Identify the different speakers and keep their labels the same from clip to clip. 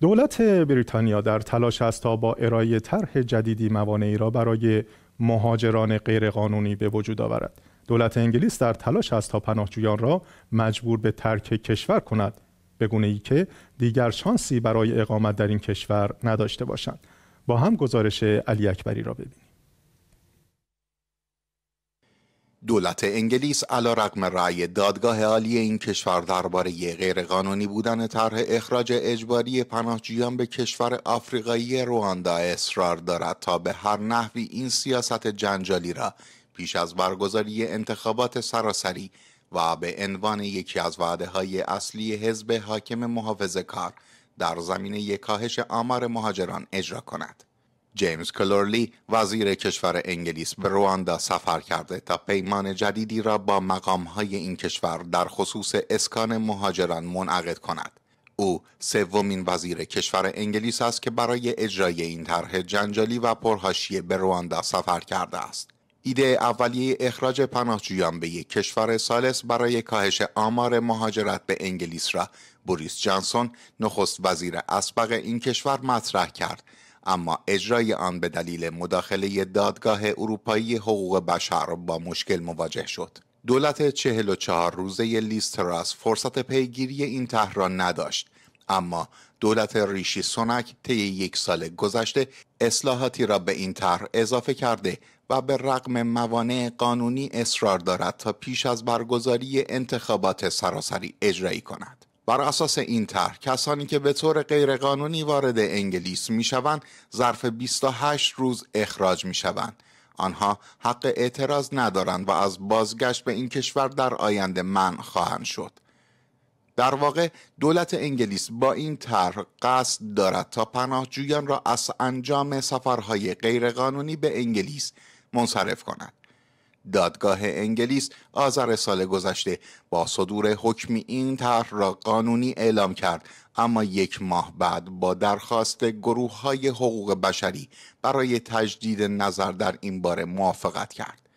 Speaker 1: دولت بریتانیا در تلاش است تا با ارائه طرح جدیدی موانعی را برای مهاجران غیرقانونی به وجود آورد دولت انگلیس در تلاش است تا پناهجویان را مجبور به ترک کشور کند به گونه ای که دیگر شانسی برای اقامت در این کشور نداشته باشند با هم گزارش علی اکبری را ببینیم دولت انگلیس علا رقم رای دادگاه عالی این کشور درباره غیرقانونی بودن طرح اخراج اجباری پناهجویان به کشور آفریقایی رواندا اصرار دارد تا به هر نحوی این سیاست جنجالی را پیش از برگزاری انتخابات سراسری و به عنوان یکی از وعده های اصلی حزب حاکم محافظه کار در زمینه کاهش آمار مهاجران اجرا کند. جیمز کلورلی وزیر کشور انگلیس به رواندا سفر کرده تا پیمان جدیدی را با مقامهای این کشور در خصوص اسکان مهاجران منعقد کند. او سومین وزیر کشور انگلیس است که برای اجرای این طرح جنجالی و پرهاشیه به رواندا سفر کرده است. ایده اولیه اخراج پناهجویان به یک کشور سالس برای کاهش آمار مهاجرت به انگلیس را بوریس جانسون نخست وزیر اسبق این کشور مطرح کرد اما اجرای آن به دلیل مداخله دادگاه اروپایی حقوق بشر با مشکل مواجه شد. دولت 44 روزه لیستراس فرصت پیگیری این طرح را نداشت اما دولت ریشی سونک طی یک سال گذشته اصلاحاتی را به این طرح اضافه کرده و به رغم موانع قانونی اصرار دارد تا پیش از برگزاری انتخابات سراسری اجرایی کند بر اساس این طرح کسانی که به طور غیرقانونی وارد انگلیس می شوند ظرف 28 روز اخراج می شوند. آنها حق اعتراض ندارند و از بازگشت به این کشور در آینده من خواهند شد. در واقع دولت انگلیس با این طرح قصد دارد تا پناهجویان را از انجام سفرهای غیرقانونی به انگلیس منصرف کند. دادگاه انگلیس آذر سال گذشته با صدور حکمی این طرح را قانونی اعلام کرد اما یک ماه بعد با درخواست گروه های حقوق بشری برای تجدید نظر در این باره موافقت کرد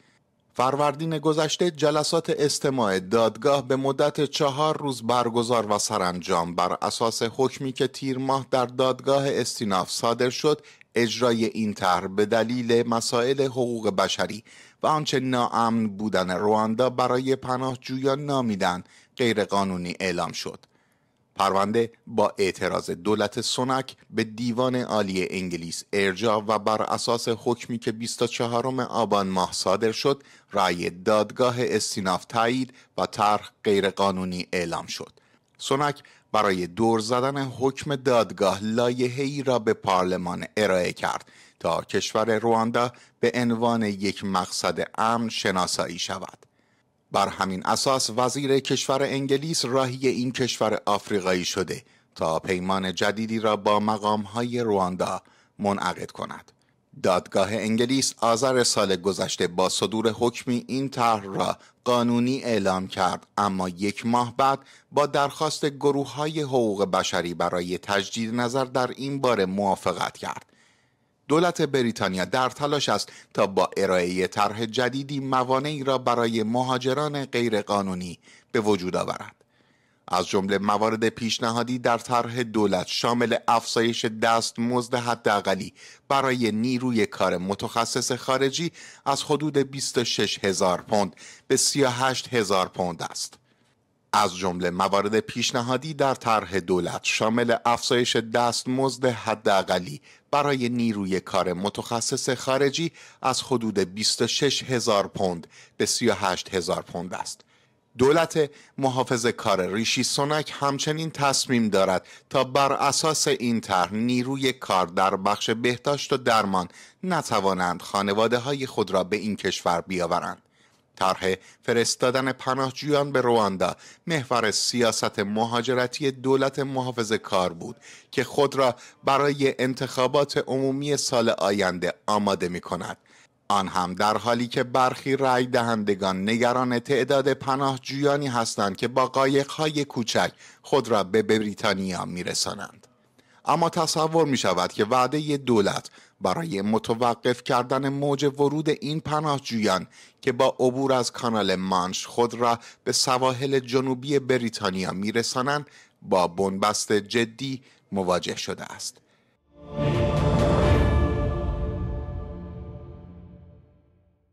Speaker 1: فروردین گذشته جلسات استماع دادگاه به مدت چهار روز برگزار و سرانجام بر اساس حکمی که تیر ماه در دادگاه استیناف صادر شد اجرای این طرح به دلیل مسائل حقوق بشری و آنچه ناامن بودن رواندا برای پناهجویان نامیدن غیرقانونی اعلام شد پرونده با اعتراض دولت سونک به دیوان عالی انگلیس ارجا و بر اساس حکمی که 24 آبان ماه صادر شد رأی دادگاه استیناف تایید و طرح غیرقانونی اعلام شد سونک برای دور زدن حکم دادگاه لایحه‌ای را به پارلمان ارائه کرد تا کشور رواندا به عنوان یک مقصد امن شناسایی شود بر همین اساس وزیر کشور انگلیس راهی این کشور آفریقایی شده تا پیمان جدیدی را با مقام های رواندا منعقد کند. دادگاه انگلیس آذر سال گذشته با صدور حکمی این طرح را قانونی اعلام کرد اما یک ماه بعد با درخواست گروه های حقوق بشری برای تجدید نظر در این بار موافقت کرد دولت بریتانیا در تلاش است تا با ارائه طرح جدیدی موانعی را برای مهاجران غیرقانونی به وجود آورد از جمله موارد پیشنهادی در طرح دولت شامل افزایش دستمزد حداقلی برای نیروی کار متخصص خارجی از حدود 26 هزار پوند به 38 هزار پوند است. از جمله موارد پیشنهادی در طرح دولت شامل افزایش دستمزد حداقلی برای نیروی کار متخصص خارجی از حدود 26 هزار پوند به 38 هزار پوند است. دولت محافظ کار ریشی سونک همچنین تصمیم دارد تا بر اساس این طرح نیروی کار در بخش بهداشت و درمان نتوانند خانواده های خود را به این کشور بیاورند. طرح فرستادن پناهجویان به رواندا محور سیاست مهاجرتی دولت محافظ کار بود که خود را برای انتخابات عمومی سال آینده آماده می کند. آن هم در حالی که برخی رای دهندگان نگران تعداد پناهجویانی هستند که با قایقهای کوچک خود را به بریتانیا رسانند اما تصور می شود که وعده دولت برای متوقف کردن موج ورود این پناهجویان که با عبور از کانال مانش خود را به سواحل جنوبی بریتانیا می با بنبست جدی مواجه شده است.